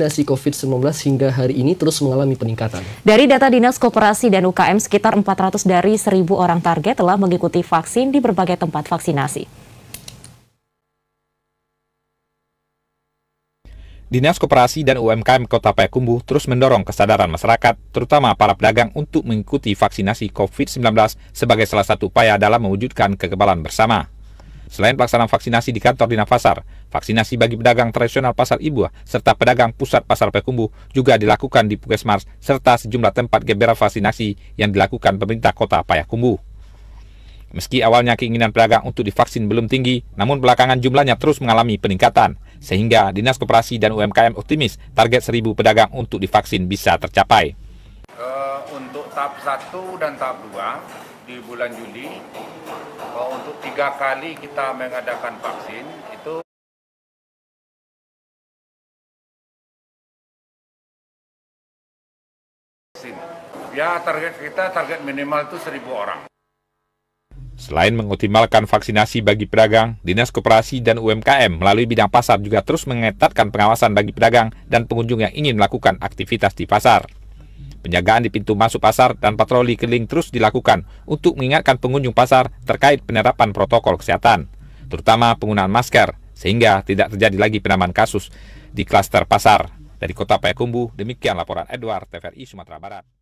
vaksinasi COVID-19 hingga hari ini terus mengalami peningkatan. Dari data Dinas Koperasi dan UKM, sekitar 400 dari 1.000 orang target telah mengikuti vaksin di berbagai tempat vaksinasi. Dinas Koperasi dan UMKM Kota Payakumbuh terus mendorong kesadaran masyarakat, terutama para pedagang untuk mengikuti vaksinasi COVID-19 sebagai salah satu upaya dalam mewujudkan kekebalan bersama. Selain pelaksanaan vaksinasi di kantor Dinas Pasar, vaksinasi bagi pedagang tradisional Pasar Ibu serta pedagang pusat Pasar Pekumbu juga dilakukan di Puskesmas serta sejumlah tempat gebera vaksinasi yang dilakukan pemerintah kota Payakumbu. Meski awalnya keinginan pedagang untuk divaksin belum tinggi, namun belakangan jumlahnya terus mengalami peningkatan, sehingga Dinas Koperasi dan UMKM optimis target seribu pedagang untuk divaksin bisa tercapai. Eh, untuk tahap 1 dan tahap 2 di bulan Juli tiga kali kita mengadakan vaksin itu vaksin ya target kita target minimal itu seribu orang. Selain mengoptimalkan vaksinasi bagi pedagang, Dinas Koperasi dan UMKM melalui bidang pasar juga terus mengetatkan pengawasan bagi pedagang dan pengunjung yang ingin melakukan aktivitas di pasar. Penjagaan di pintu masuk pasar dan patroli keliling terus dilakukan untuk mengingatkan pengunjung pasar terkait penerapan protokol kesehatan, terutama penggunaan masker, sehingga tidak terjadi lagi penambahan kasus di klaster pasar. Dari Kota Payakumbu, demikian laporan Edward TVRI Sumatera Barat.